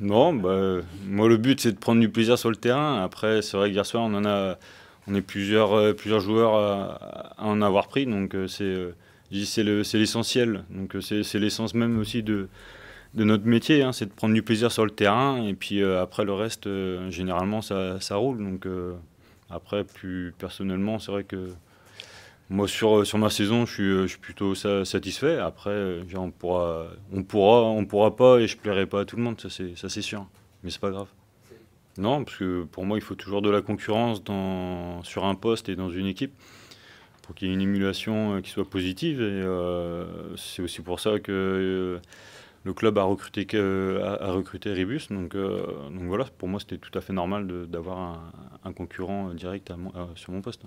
Non, bah, moi le but c'est de prendre du plaisir sur le terrain. Après, c'est vrai qu'hier soir on en a, on est plusieurs, euh, plusieurs joueurs à, en avoir pris, donc euh, c'est, euh, c'est l'essentiel. donc c'est, l'essence même aussi de, de notre métier, hein, c'est de prendre du plaisir sur le terrain et puis après le reste, généralement ça, ça roule. Donc après, plus personnellement, c'est vrai que moi, sur, euh, sur ma saison, je suis, euh, je suis plutôt satisfait. Après, euh, on pourra, on pourra, on pourra pas et je plairai pas à tout le monde, ça c'est sûr. Mais c'est pas grave. Non, parce que pour moi, il faut toujours de la concurrence dans, sur un poste et dans une équipe pour qu'il y ait une émulation qui soit positive. Et c'est aussi pour ça que le club a recruté, a, recruté Ribus. Donc, donc voilà, pour moi, c'était tout à fait normal d'avoir un, concurrent direct sur mon poste.